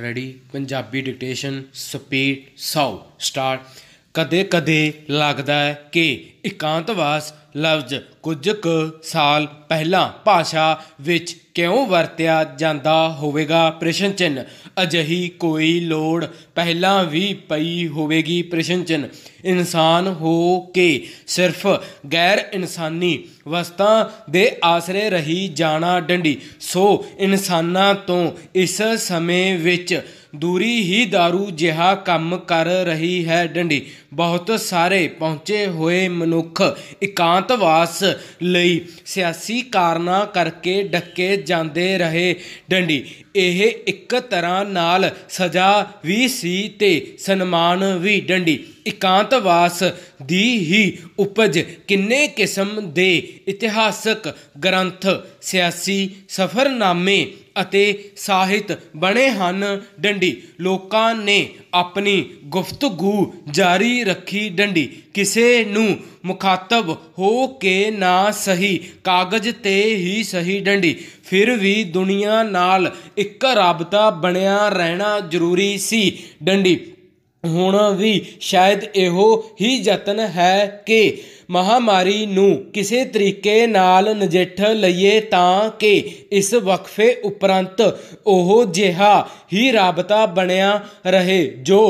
ready Punjabi dictation speed 100 start ਕਦੇ-ਕਦੇ ਲੱਗਦਾ ਹੈ ਕਿ ਇਕਾਂਤਵਾਸ ਲਫ਼ਜ਼ ਕੁਝ ਕੁ ਸਾਲ ਪਹਿਲਾਂ ਭਾਸ਼ਾ ਵਿੱਚ ਕਿਉਂ ਵਰਤਿਆ ਜਾਂਦਾ ਹੋਵੇਗਾ ਪ੍ਰਸ਼ਨ ਚਿੰਨ ਅਜਿਹੀ ਕੋਈ ਲੋੜ ਪਹਿਲਾਂ ਵੀ ਪਈ ਹੋਵੇਗੀ ਪ੍ਰਸ਼ਨ ਚਿੰਨ ਇਨਸਾਨ ਹੋ ਕੇ ਸਿਰਫ ਗੈਰ ਇਨਸਾਨੀ ਵਸਤਾਂ ਦੇ ਆਸਰੇ ਰਹੀ ਜਾਣਾ ਡੰਡੀ ਸੋ ਇਨਸਾਨਾਂ ਤੋਂ ਇਸ ਸਮੇਂ ਵਿੱਚ ਦੂਰੀ ਹੀ दारू ਜਿਹਾ ਕੰਮ ਕਰ ਰਹੀ ਹੈ ਡੰਡੀ ਬਹੁਤ ਸਾਰੇ ਪਹੁੰਚੇ ਹੋਏ ਮਨੁੱਖ ਇਕਾਂਤਵਾਸ ਲਈ ਸਿਆਸੀ ਕਾਰਨਾ ਕਰਕੇ ਡੱਕੇ ਜਾਂਦੇ ਰਹੇ ਡੰਡੀ ਇਹ ਇੱਕ ਤਰ੍ਹਾਂ ਨਾਲ ਸਜ਼ਾ ਵੀ ਸੀ ਤੇ ਸਨਮਾਨ ਵੀ ਡੰਡੀ ਇਕਾਂਤਵਾਸ ਦੀ ਹੀ ਉਪਜ ਕਿੰਨੇ ਕਿਸਮ ਦੇ ਇਤਿਹਾਸਕ ਗ੍ਰੰਥ ਸਿਆਸੀ ਸਫਰਨਾਮੇ ਅਤੇ ਸਾਹਿਤ ਬਣੇ ਹਨ ਡੰਡੀ ਲੋਕਾਂ ਨੇ ਆਪਣੀ ਗੁਫ਼ਤਗੂ ਜਾਰੀ ਰੱਖੀ ਡੰਡੀ ਕਿਸੇ ਨੂੰ ਮੁਖਾਤਬ ਹੋ ਕੇ ਨਾ ਸਹੀ ਕਾਗਜ਼ ਤੇ ਹੀ ਸਹੀ ਡੰਡੀ ਫਿਰ ਵੀ ਦੁਨੀਆ ਨਾਲ ਇੱਕ ਰਾਬਤਾ ਬਣਿਆ ਰਹਿਣਾ ਜ਼ਰੂਰੀ ਸੀ ਡੰਡੀ ਹੁਣ ਵੀ ਸ਼ਾਇਦ ਇਹੋ ਹੀ ਯਤਨ ਹੈ ਕਿ ਮਹਾਮਾਰੀ ਨੂੰ ਕਿਸੇ ਤਰੀਕੇ ਨਾਲ ਨਜਿੱਠ ਲਈਏ ਤਾਂ ਕਿ ਇਸ ਵਕਫੇ ਉਪਰੰਤ ਉਹ ਜਿਹਾ ਹੀ ਰਾਬਤਾ ਬਣਿਆ ਰਹੇ ਜੋ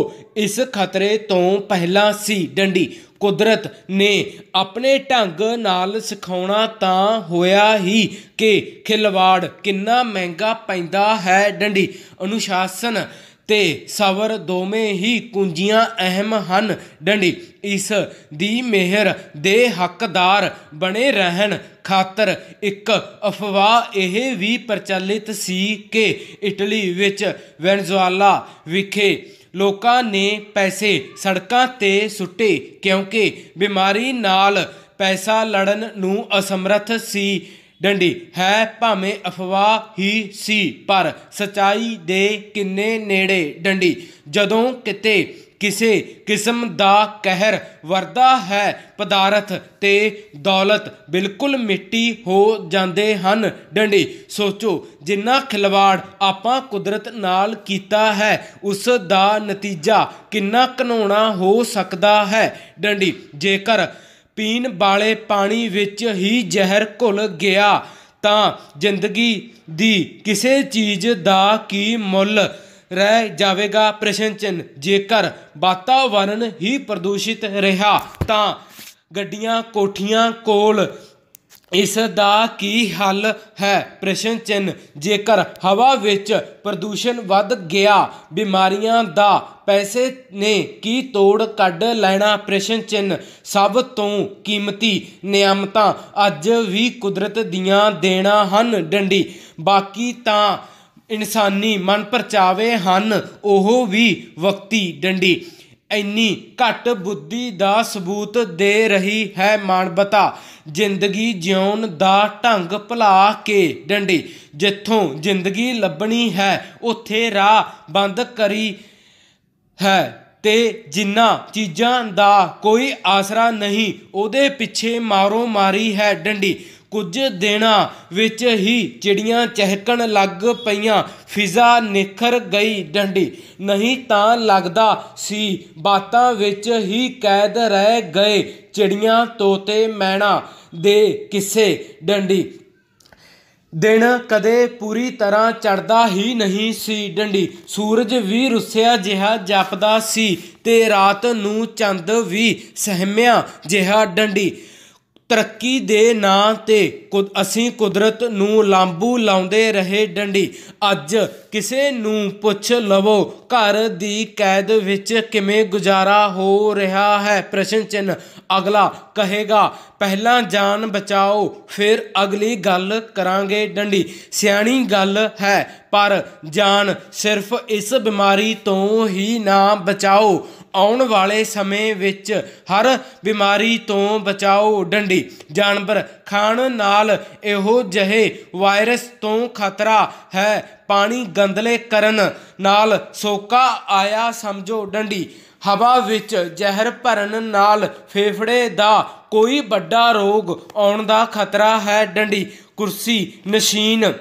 ਇਸ ਖਤਰੇ ਤੋਂ ਪਹਿਲਾਂ ਸੀ ਡੰਡੀ ਕੁਦਰਤ ਨੇ ਆਪਣੇ ਢੰਗ ਨਾਲ ਸਿਖਾਉਣਾ ਤਾਂ ਹੋਇਆ ਹੀ ਕਿ ਖਿਲਵਾੜ ਕਿੰਨਾ ਮਹਿੰਗਾ ਪੈਂਦਾ ਹੈ ਡੰਡੀ ਅਨੁਸ਼ਾਸਨ ਤੇ ਸਬਰ ਦੋਵੇਂ ਹੀ ਕੁੰਜੀਆਂ ਅਹਿਮ ਹਨ ਡੰਡੀ ਇਸ ਦੀ ਮਿਹਰ ਦੇ ਹੱਕਦਾਰ ਬਣੇ ਰਹਿਣ ਖਾਤਰ ਇੱਕ ਅਫਵਾਹ ਇਹ ਵੀ ਪ੍ਰਚਲਿਤ ਸੀ ਕਿ ਇਟਲੀ ਵਿੱਚ ਵੈਨਜ਼ੁਆਲਾ ਵਿਖੇ ਲੋਕਾਂ ਨੇ ਪੈਸੇ ਸੜਕਾਂ ਤੇ ਸੁੱਟੇ ਕਿਉਂਕਿ ਬਿਮਾਰੀ ਨਾਲ ਪੈਸਾ ਲੜਨ ਨੂੰ ਅਸਮਰਥ ਸੀ ਡੰਡੀ ਹੈ ਭਾਵੇਂ ਅਫਵਾਹ ਹੀ ਸੀ ਪਰ ਸਚਾਈ ਦੇ ਕਿੰਨੇ ਨੇੜੇ ਡੰਡੀ ਜਦੋਂ ਕਿਤੇ ਕਿਸੇ ਕਿਸਮ ਦਾ ਕਹਿਰ ਵਰਦਾ ਹੈ ਪਦਾਰਥ ਤੇ ਦੌਲਤ ਬਿਲਕੁਲ ਮਿੱਟੀ ਹੋ ਜਾਂਦੇ ਹਨ ਡੰਡੀ ਸੋਚੋ ਜਿੰਨਾ ਖਿਲਵਾੜ ਆਪਾਂ ਕੁਦਰਤ ਨਾਲ ਕੀਤਾ ਹੈ ਉਸ ਦਾ ਨਤੀਜਾ ਕਿੰਨਾ ਘਨੋਣਾ ਹੋ ਸਕਦਾ ਹੈ ਡੰਡੀ ਜੇਕਰ ਪੀਣ ਵਾਲੇ ਪਾਣੀ ਵਿੱਚ ਹੀ ਜ਼ਹਿਰ ਘੁਲ ਗਿਆ ਤਾਂ ਜ਼ਿੰਦਗੀ ਦੀ ਕਿਸੇ ਚੀਜ਼ ਦਾ ਕੀ ਮੁੱਲ ਰਹਿ ਜਾਵੇਗਾ ਪ੍ਰਸ਼ਨ ਚਿੰਨ ਜੇਕਰ ਵਾਤਾਵਰਣ ਹੀ ਪ੍ਰਦੂਸ਼ਿਤ ਰਿਹਾ ਤਾਂ ਗੱਡੀਆਂ ਕੋਠੀਆਂ ਕੋਲ ਇਸ ਦਾ ਕੀ ਹੱਲ ਹੈ ਪ੍ਰਸ਼ਨ ਚਿੰਨ ਜੇਕਰ ਹਵਾ ਵਿੱਚ ਪ੍ਰਦੂਸ਼ਣ ਵੱਧ ਗਿਆ ਬਿਮਾਰੀਆਂ ਦਾ ਪੈਸੇ ਨੇ ਕੀ ਤੋੜ ਕੱਢ ਲੈਣਾ ਪ੍ਰਸ਼ਨ ਚਿੰਨ ਸਭ ਤੋਂ ਕੀਮਤੀ ਨਿਯਮਤਾ ਅੱਜ ਵੀ ਕੁਦਰਤ ਦੀਆਂ ਦੇਣਾ ਹਨ ਡੰਡੀ ਬਾਕੀ ਤਾਂ ਇਨਸਾਨੀ ਮਨ ਪਰਚਾਵੇ ਹਨ ਉਹ ਵੀ ਵਕਤੀ ਡੰਡੀ ਇੰਨੀ ਘੱਟ ਬੁੱਧੀ ਦਾ ਸਬੂਤ ਦੇ ਰਹੀ ਹੈ ਮਾਨਵਤਾ ਜ਼ਿੰਦਗੀ ਜਿਉਣ ਦਾ ਢੰਗ ਭਲਾ ਕੇ ਡੰਡੀ ਜਿੱਥੋਂ ਜ਼ਿੰਦਗੀ ਲੱਭਣੀ ਹੈ ਉੱਥੇ ਰਾਹ ਬੰਦ ਕਰੀ ਹੈ ਤੇ ਜਿਨ੍ਹਾਂ ਚੀਜ਼ਾਂ ਦਾ ਕੋਈ ਆਸਰਾ ਨਹੀਂ ਉਹਦੇ ਪਿੱਛੇ ਮਾਰੋ ਮਾਰੀ ਹੈ ਡੰਡੀ ਕੁਝ ਦਿਨਾਂ ਵਿੱਚ ਹੀ ਚਿੜੀਆਂ ਚਹਿਕਣ ਲੱਗ ਪਈਆਂ ਫਿਜ਼ਾ ਨਿਖਰ ਗਈ ਡੰਡੀ ਨਹੀਂ ਤਾਂ ਲੱਗਦਾ ਸੀ ਬਾਤਾਂ ਵਿੱਚ ਹੀ ਕੈਦ ਰਹਿ ਗਏ ਚਿੜੀਆਂ ਤੋਤੇ ਮੈਣਾ ਦੇ ਕਿਸੇ ਡੰਡੀ ਦਿਨ ਕਦੇ ਪੂਰੀ ਤਰ੍ਹਾਂ ਚੜਦਾ ਹੀ ਨਹੀਂ ਸੀ ਡੰਡੀ ਸੂਰਜ ਵੀ ਰੁੱਸਿਆ ਜਿਹਾ ਜਾਪਦਾ ਸੀ ਤੇ ਰਾਤ ਨੂੰ ਚੰਦ ਵੀ ਸਹਿਮਿਆ ਜਿਹਾ ਡੰਡੀ ਤਰੱਕੀ ਦੇ ਨਾਂ ਤੇ ਕੁਦ ਅਸੀਂ ਕੁਦਰਤ ਨੂੰ ਲਾਂਬੂ ਲਾਉਂਦੇ ਰਹੇ ਡੰਡੀ ਅੱਜ ਕਿਸੇ ਨੂੰ ਪੁੱਛ ਲਵੋ ਘਰ ਦੀ ਕੈਦ ਵਿੱਚ ਕਿਵੇਂ ਗੁਜ਼ਾਰਾ ਹੋ ਰਿਹਾ ਹੈ ਪ੍ਰਸ਼ਨ ਚਿੰਨ ਅਗਲਾ ਕਹੇਗਾ ਪਹਿਲਾਂ ਜਾਨ ਬਚਾਓ ਫਿਰ ਅਗਲੀ ਗੱਲ ਕਰਾਂਗੇ ਡੰਡੀ ਸਿਆਣੀ ਗੱਲ ਹੈ ਪਰ ਜਾਨ ਸਿਰਫ ਇਸ ਬਿਮਾਰੀ ਤੋਂ ਹੀ ਨਾ ਬਚਾਓ ਆਉਣ ਵਾਲੇ ਸਮੇਂ ਵਿੱਚ ਹਰ ਬਿਮਾਰੀ ਤੋਂ ਬਚਾਓ ਡੰਡੀ ਜਾਨਵਰ ਖਾਣ ਨਾਲ ਇਹੋ ਜਿਹੇ ਵਾਇਰਸ ਤੋਂ ਖਤਰਾ ਹੈ ਪਾਣੀ ਗੰਦਲੇ ਕਰਨ ਨਾਲ ਸੋਕਾ ਆਇਆ ਸਮਝੋ ਡੰਡੀ ਹਵਾ ਵਿੱਚ ਜ਼ਹਿਰ ਭਰਨ ਨਾਲ ਫੇਫੜੇ ਦਾ ਕੋਈ ਵੱਡਾ ਰੋਗ ਆਉਣ ਦਾ ਖਤਰਾ ਹੈ ਡੰਡੀ ਕੁਰਸੀ ਨਸ਼ੀਨ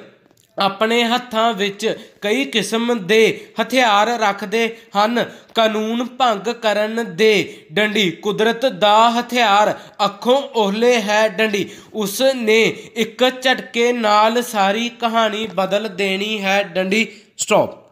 ਆਪਣੇ ਹੱਥਾਂ ਵਿੱਚ ਕਈ ਕਿਸਮ ਦੇ ਹਥਿਆਰ ਰੱਖਦੇ ਹਨ ਕਾਨੂੰਨ ਭੰਗ ਕਰਨ ਦੇ ਡੰਡੀ ਕੁਦਰਤ ਦਾ ਹਥਿਆਰ ਅੱਖੋਂ ਓਹਲੇ ਹੈ ਡੰਡੀ ਉਸ ਨੇ ਇੱਕ ਝਟਕੇ ਨਾਲ ਸਾਰੀ ਕਹਾਣੀ ਬਦਲ ਦੇਣੀ ਹੈ ਡੰਡੀ ਸਟਾਪ